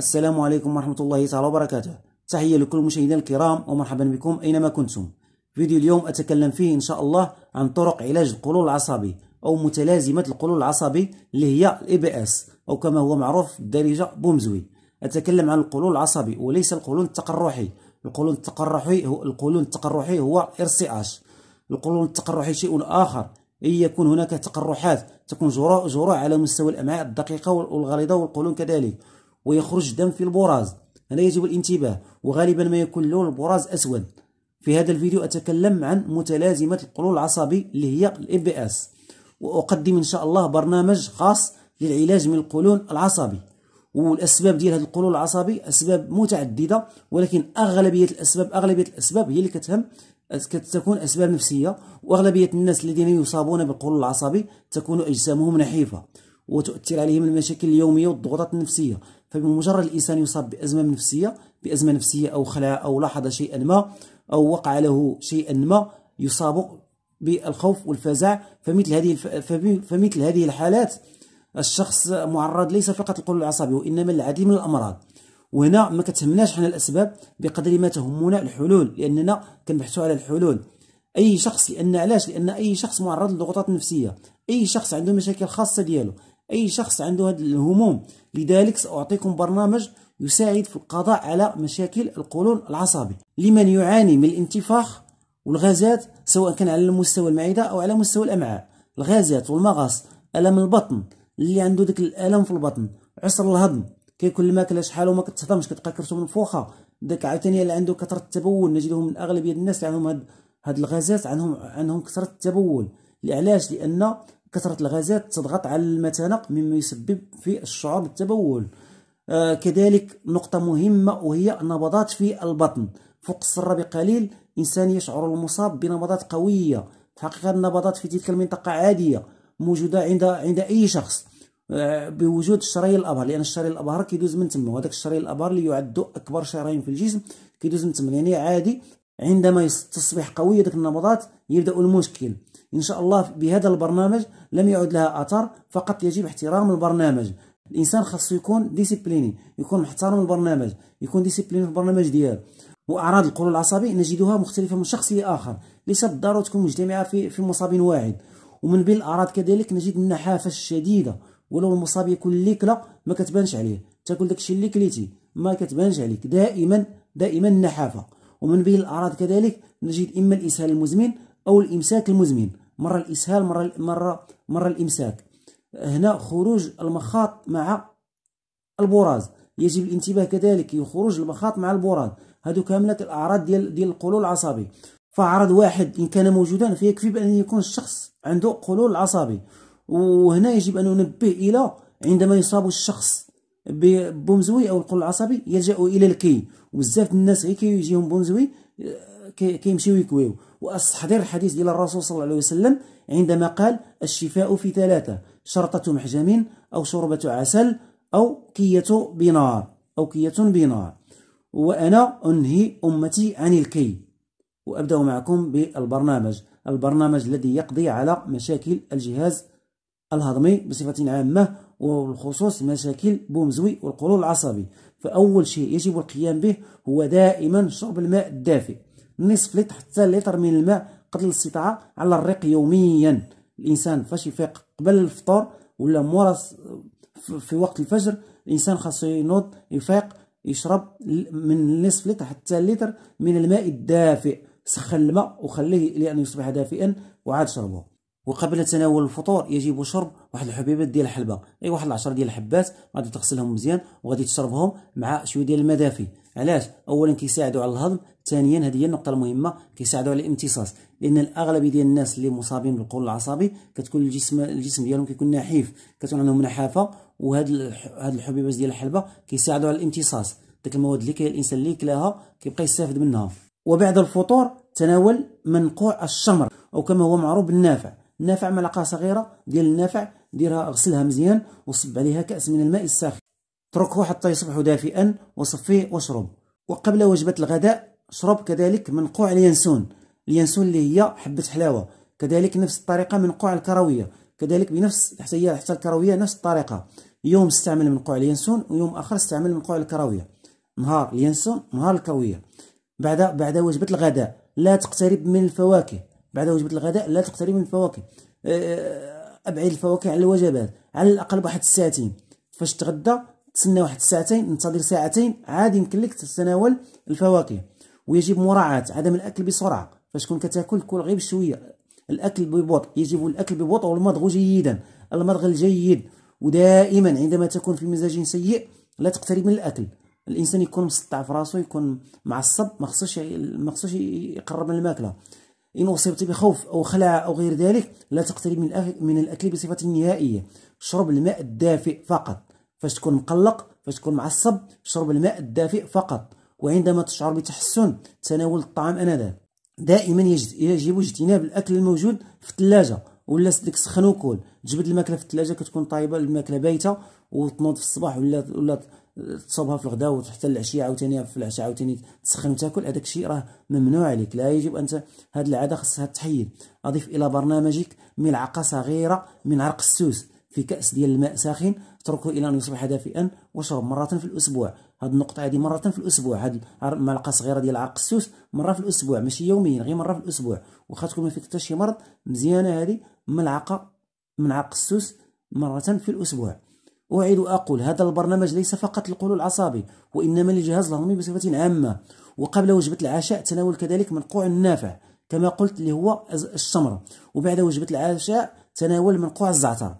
السلام عليكم ورحمة الله تعالى وبركاته تحية لكل مشاهدينا الكرام ومرحبا بكم أينما كنتم فيديو اليوم أتكلم فيه إن شاء الله عن طرق علاج القولون العصبي أو متلازمة القولون العصبي اللي هي الاي بي اس أو كما هو معروف بالدارجة بومزوي أتكلم عن القولون العصبي وليس القولون التقرحي القولون التقرحي هو القولون التقرحي هو ار سي اش القولون التقرحي شيء آخر إن يكون هناك تقرحات تكون جروح على مستوى الأمعاء الدقيقة والغليظة والقولون كذلك ويخرج دم في البراز هنا يجب الانتباه وغالبا ما يكون لون البراز أسود في هذا الفيديو أتكلم عن متلازمة القولون العصبي اللي هي الام بي اس وأقدم إن شاء الله برنامج خاص للعلاج من القولون العصبي والأسباب ديال هذا القولون العصبي أسباب متعددة ولكن أغلبية الأسباب أغلبية الأسباب هي اللي كتهم كتكون أسباب نفسية وأغلبية الناس الذين يصابون بالقولون العصبي تكون أجسامهم نحيفة وتؤثر عليهم المشاكل اليومية والضغوطات النفسية فبمجرد الإنسان يصاب بأزمة نفسية بأزمة نفسية أو خلاء أو لاحظ شيئا ما أو وقع له شيئا ما يصاب بالخوف والفزع فمثل هذه فمثل هذه الحالات الشخص معرض ليس فقط القولون العصبي وإنما العديد من الأمراض وهنا ما كتهمناش حنا الأسباب بقدر ما تهمنا الحلول لأننا كنبحثوا على الحلول أي شخص لأن علاش لأن أي شخص معرض للضغوطات النفسية أي شخص عنده مشاكل خاصة ديالو أي شخص عنده هذه الهموم لذلك سأعطيكم برنامج يساعد في القضاء على مشاكل القولون العصبي لمن يعاني من الانتفاخ والغازات سواء كان على مستوى المعدة أو على مستوى الأمعاء الغازات والمغص ألم البطن اللي عنده ذاك الألم في البطن عسر الهضم كيكون الماكلة شحال وما كتهضمش كتبقى كرتو منفوخة داك عاوتاني اللي عنده كثرة التبول نجدهم من أغلبية الناس اللي عندهم هاد هاد الغازات عندهم عندهم كثرة التبول علاش لأن كثرة الغازات تضغط على المتانه مما يسبب في الشعور بالتبول آه كذلك نقطة مهمة وهي نبضات في البطن فوق السرة بقليل إنسان يشعر المصاب بنبضات قوية حقيقة النبضات في تلك المنطقة عادية موجودة عند عند أي شخص آه، بوجود الشرايين الأبهر لأن الشرايين الأبهر كيدوز من تما وهذاك الشرايين الأبهر اللي يعد أكبر شرايين في الجسم كيدوز من تما يعني عادي عندما تصبح قوية ديك النبضات يبدأ المشكل إن شاء الله بهذا البرنامج لم يعد لها أثر فقط يجب احترام البرنامج الإنسان خاصو يكون ديسيبليني يكون محترم البرنامج يكون ديسيبليني في البرنامج ديالو واعراض القولون العصبي نجدها مختلفه من شخص لاخر ليس بالضروره تكون مجتمعه في في مصاب واحد ومن بين الاعراض كذلك نجد النحافه الشديده ولو المصاب يكون ليكلا ما كتبانش عليه تاكل داكشي اللي كليتي ما كتبانش عليك دائما دائما النحافه ومن بين الاعراض كذلك نجد اما الاسهال المزمن أو الإمساك المزمن مرة الإسهال مرة مرة مرة الإمساك هنا خروج المخاط مع البراز يجب الانتباه كذلك يخرج المخاط مع البراز هذو كاملة الأعراض ديال ديال القولون العصبي فعرض واحد إن كان موجودا فيكفي بأن يكون الشخص عنده قولون عصبي وهنا يجب أن ننبه إلى عندما يصاب الشخص بومزوي او القول العصبي يلجاوا الى الكي وبزاف الناس غير كيجيهم بومزوي آه، كيمشيو يكويو واستحضر الحديث ديال الرسول صلى الله عليه وسلم عندما قال الشفاء في ثلاثه شرطه محجم او شوربه عسل او كيه بنار او كيه بنار وانا انهي امتي عن الكي وابدا معكم بالبرنامج البرنامج الذي يقضي على مشاكل الجهاز الهضمي بصفه عامه وبالخصوص مشاكل بومزوي والقولون العصبي فأول شيء يجب القيام به هو دائما شرب الماء الدافئ نصف لتر حتى لتر من الماء قبل الاستطاعة على الريق يوميا الإنسان فاش يفيق قبل الفطور ولا مورا في وقت الفجر الإنسان خاصو ينوض يفيق يشرب من نصف لتر حتى لتر من الماء الدافئ سخن الماء وخليه لأن يصبح دافئا وعاد شربه وقبل تناول الفطور يجب شرب واحد الحبيبات ديال الحلبه اي واحد العشرة ديال الحبات غادي تغسلهم مزيان وغادي تشربهم مع شويه ديال المدافي علاش اولا كيساعدوا على الهضم ثانيا هذه هي النقطه المهمه كيساعدوا على الامتصاص لان الاغلبيه ديال الناس اللي مصابين بالقول العصبي كتكون الجسم الجسم ديالهم كيكون نحيف كتكون عندهم نحافه وهاد الحبيبات ديال الحلبه كيساعدوا على الامتصاص ديك المواد اللي الانسان اللي كلاها كيبقى يستافد منها وبعد الفطور تناول منقوع الشمر او كما هو معروف بالنافع نافع ملعقه صغيره ديال النافع ديرها اغسلها مزيان وصب عليها كاس من الماء الساخن اتركه حتى يصبح دافئا وصفيه واشرب وقبل وجبه الغداء اشرب كذلك منقوع اليانسون اليانسون اللي هي حبه حلاوه كذلك نفس الطريقه منقوع الكرويه كذلك بنفس حتى هي حتى الكرويه نفس الطريقه يوم استعمل منقوع اليانسون ويوم اخر استعمل منقوع الكرويه نهار اليانسون نهار الكرويه بعد بعد وجبه الغداء لا تقترب من الفواكه بعد وجبة الغداء لا تقترب من الفواكه آه، آه، أبعد الفواكه على الوجبات على الأقل واحد الساعتين فاش تغدى تسنى واحد الساعتين انتظر ساعتين عاد يمكن لك تتناول الفواكه ويجب مراعاة عدم الأكل بسرعة فاش كون كتاكل كل غير بشوية الأكل ببطء يجب الأكل ببطء والمضغ جيدا المضغ الجيد ودائما عندما تكون في مزاج سيء لا تقترب من الأكل الانسان يكون مستعف في راسو يكون معصب ما خصوش ما خصوش يقرب من الماكله إن أصبت بخوف أو خلع أو غير ذلك لا تقترب من من الأكل بصفة نهائية شرب الماء الدافئ فقط فاش تكون مقلق فاش تكون معصب شرب الماء الدافئ فقط وعندما تشعر بتحسن تناول الطعام أنذاك دائما يجب اجتناب الأكل الموجود في الثلاجة ولا سدك سخن وكل تجبد الماكله في الثلاجه كتكون طايبه الماكله بايته وتنوض في الصباح ولا ولا تصوبها في الغداء وتحتل العشيه عاوتاني في العشاء عاوتاني تسخن وتاكل هذاك الشيء راه ممنوع عليك لا يجب انت هذه العاده خصها تحيد اضف الى برنامجك ملعقه صغيره من عرق السوس في كاس ديال الماء ساخن اتركه الى ان يصبح دافئا واشرب مره في الاسبوع هذه النقطه هذه مره في الاسبوع هذه الملعقه صغيره ديال عرق السوس مره في الاسبوع ماشي يوميا غير مره في الاسبوع واخا تكون ما فيك حتى شي مرض مزيانه هذه ملعقه من عرق السوس مره في الاسبوع أعيد أقول هذا البرنامج ليس فقط للقولون العصبي وإنما للجهاز الهضمي بصفة عامة وقبل وجبة العشاء تناول كذلك منقوع النافع كما قلت اللي هو الشمر وبعد وجبة العشاء تناول منقوع الزعتر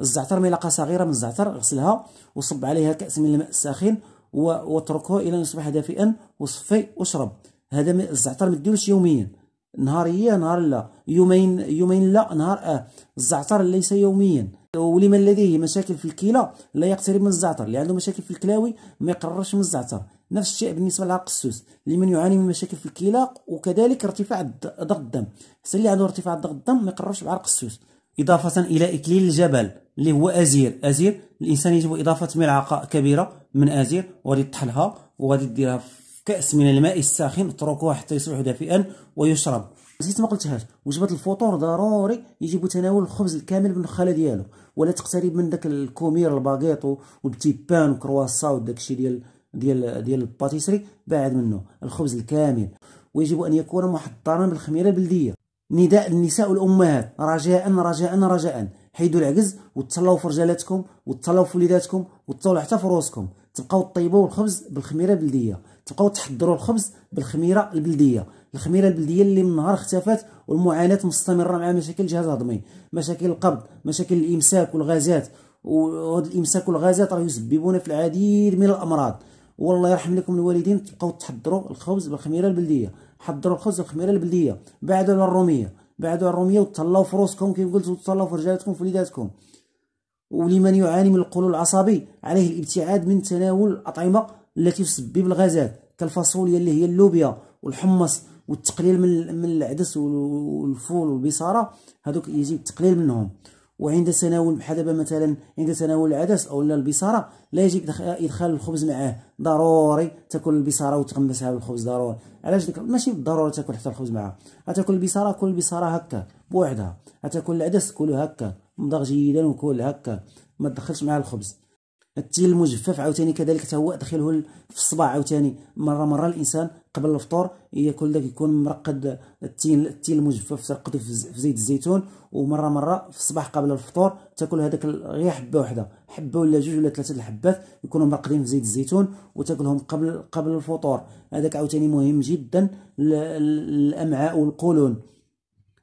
الزعتر ملعقة صغيرة من الزعتر اغسلها وصب عليها كأس من الماء الساخن واتركه إلى أن يصبح دافئا وصفي واشرب هذا الزعتر ما ديروش يوميا نهاريا نهار لا يومين يومين لا نهار اه الزعتر ليس يوميا ولمن لديه مشاكل في الكلى لا يقترب من الزعتر اللي عنده مشاكل في الكلاوي ما يقربش من الزعتر نفس الشيء بالنسبه لعرق السوس لمن يعاني من مشاكل في الكلى وكذلك ارتفاع ضغط الدم حتى اللي عنده ارتفاع ضغط الدم ما يقربش السوس اضافه الى اكليل الجبل اللي هو ازير ازير الانسان يجب اضافه ملعقه كبيره من ازير وغادي تطحنها وغادي ديرها في كاس من الماء الساخن اتركوها حتى يصبح دافئا ويشرب نسيت ما قلتهاش وجبه الفطور ضروري يجب تناول الخبز الكامل بالنخاله ديالو ولا تقترب من داك الكومير الباغيطو والتيبان وكرواسا وداكشي ديال ديال ديال الباتيسري بعد منه الخبز الكامل ويجب ان يكون محضرا بالخميره البلديه نداء النساء والامهات رجاء رجاء رجاء حيدوا العجز وتهلاو في رجالاتكم وتهلاو في وليداتكم وتصلوا حتى في روسكم تبقاو طيبوا الخبز بالخميره البلديه تبقاو تحضروا الخبز بالخميره البلديه الخميره البلديه اللي من نهار اختفت والمعاناه مستمره مع مشاكل الجهاز الهضمي مشاكل القبض مشاكل الامساك والغازات وهذا الامساك والغازات راه يسببون في العديد من الامراض والله يرحم لكم الوالدين تبقاو تحضروا الخبز بالخميره البلديه حضروا الخبز بالخميره البلديه بعدوا على الروميه بعدوا على الروميه وتهلاو في روسكم كيف قلت وتهلاو في رجالاتكم في وليداتكم ولمن يعاني من القولون العصبي عليه الابتعاد من تناول الأطعمة التي تسبب الغازات كالفاصوليا اللي هي اللوبيا والحمص والتقليل من من العدس والفول والبصاره هذوك يجب التقليل منهم وعند تناول بحال مثلا عند تناول العدس او البصاره لا يجب ادخال الخبز معاه ضروري تاكل البصاره وتغمسها بالخبز ضروري علاش ديك ماشي بالضروره تاكل حتى الخبز معاه تاكل البصاره كل البصاره هكا بوحدها تاكل العدس كله هكا مضغ جيدا وكل هكا ما تدخلش معاه الخبز التيل المجفف عاوتاني كذلك حتى هو في الصباع عاوتاني مره مره الانسان قبل الفطور ياكل داك يكون مرقد التيل التيل المجفف ترقدو في زيت الزيتون ومره مره في الصباح قبل الفطور تاكل هذاك غير حبه وحده حبه ولا جوج ولا ثلاثه الحبات يكونوا مرقدين في زيت الزيتون وتاكلهم قبل قبل الفطور هذاك عاوتاني مهم جدا للامعاء والقولون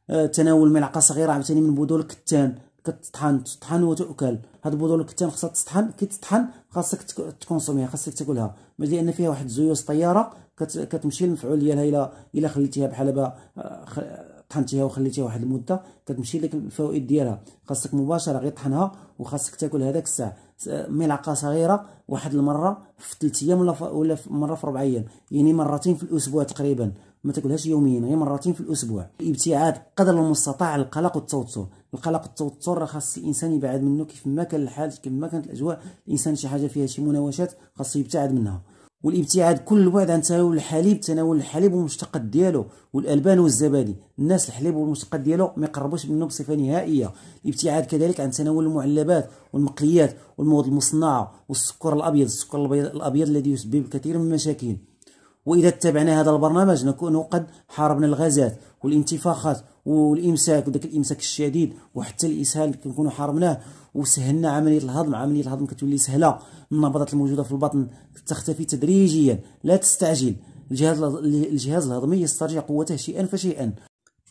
آه، تناول ملعقه صغيره عاوتاني من بذور الكتان كتطحن تطحن وتؤكل هاد البذور كتان خاصها تطحن كي تطحن خاصك تكونسوميها خاصك تاكلها ماشي لان فيها واحد الزيوس طياره كت كتمشي للمفعول ديالها الى الى خليتيها بحال دابا آه، طحنتيها وخليتيها واحد المده كتمشي لك الفوائد ديالها خاصك مباشره غير طحنها وخاصك تاكل هذاك الساعه ملعقه صغيره واحد المره في 3 ايام ولا ولا مره في 4 ايام يعني مرتين في الاسبوع تقريبا ما تاكلهاش يوميا غير مرتين في الاسبوع ابتعاد قدر المستطاع القلق والتوتر القلق والتوتر راه خاص الانسان يبعد منه كيف ما كان الحال كيف ما كانت الاجواء الانسان شي حاجه فيها شي مناوشات خاصو يبتعد منها والابتعاد كل البعد عن تناول الحليب تناول الحليب والمشتقات ديالو والالبان والزبادي الناس الحليب والمشتقات ديالو ما يقربوش منه بصفه نهائيه الابتعاد كذلك عن تناول المعلبات والمقليات والمواد المصنعه والسكر الابيض السكر الابيض الذي يسبب الكثير من المشاكل وإذا اتبعنا هذا البرنامج نكون قد حاربنا الغازات والانتفاخات والإمساك وذاك الإمساك الشديد وحتى الإسهال كنكونوا حاربناه وسهلنا عملية الهضم عملية الهضم كتولي سهلة النبضات الموجودة في البطن تختفي تدريجيا لا تستعجل الجهاز الجهاز الهضمي يسترجع قوته شيئا فشيئا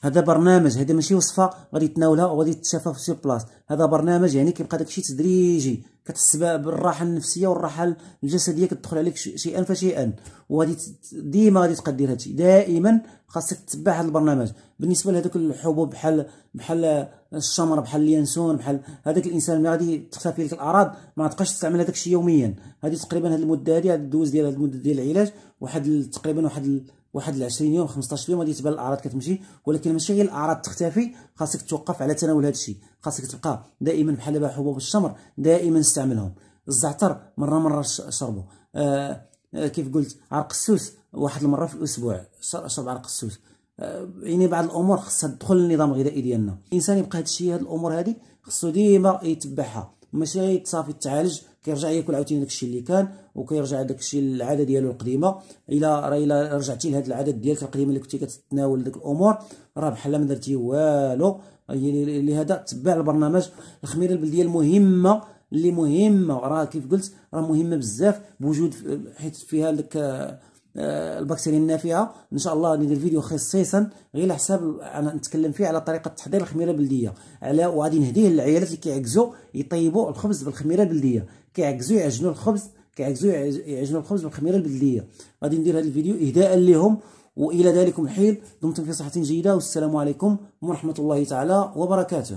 هذا برنامج هذا ماشي وصفه غادي تناولها وغادي تتشافى في شي بلاص هذا برنامج يعني كيبقى داكشي تدريجي كتحس بالراحه النفسيه والراحه الجسديه كتدخل عليك شيئا فشيئا وغادي ديما غادي تقدر هذا هادشي دائما خاصك تتبع هذا البرنامج بالنسبه لهذوك الحبوب بحال بحال الشمر بحال اليانسون بحال هذاك الانسان اللي غادي تختفي لك الاعراض ما تبقاش تستعمل هذاك الشيء يوميا هذه تقريبا هذه المده هذه الدوز ديال هذه المده ديال العلاج واحد تقريبا واحد واحد 20 يوم 15 يوم غادي تبان الاعراض كتمشي ولكن ماشي هي الاعراض تختفي خاصك توقف على تناول هذا الشيء خاصك تبقى دائما بحال دابا حبوب الشمر دائما استعملهم الزعتر مره مره شربو آه،, آه كيف قلت عرق السوس واحد المره في الاسبوع شرب عرق السوس آه يعني بعض الامور خصها تدخل للنظام الغذائي ديالنا الانسان يبقى هذا الشيء هذه الامور هذه خصو ديما يتبعها ماشي صافي تعالج كيرجع ياكل عاوتاني داكشي اللي كان وكيرجع داكشي العاده ديالو القديمه الا راه الا رجعتي لهاد العدد ديالك القديمه اللي كنتي كتناول داك الامور راه بحال ما درتي والو لهذا تبع البرنامج الخميره البلديه المهمه اللي مهمه راه كيف قلت راه مهمه بزاف بوجود حيت فيها داك آه، البكتيريا النافعه ان شاء الله ندير فيديو خصيصا غير على حساب انا نتكلم فيه على طريقه تحضير الخميره البلديه على وغادي نهديه للعيالات اللي كيعكزوا يطيبوا الخبز بالخميره البلديه كيعكزوا يعجنوا الخبز كيعكزوا يعجنوا الخبز بالخميره البلديه غادي ندير هذا الفيديو اهداء لهم والى ذلك الحين دمتم في صحه جيده والسلام عليكم ورحمه الله تعالى وبركاته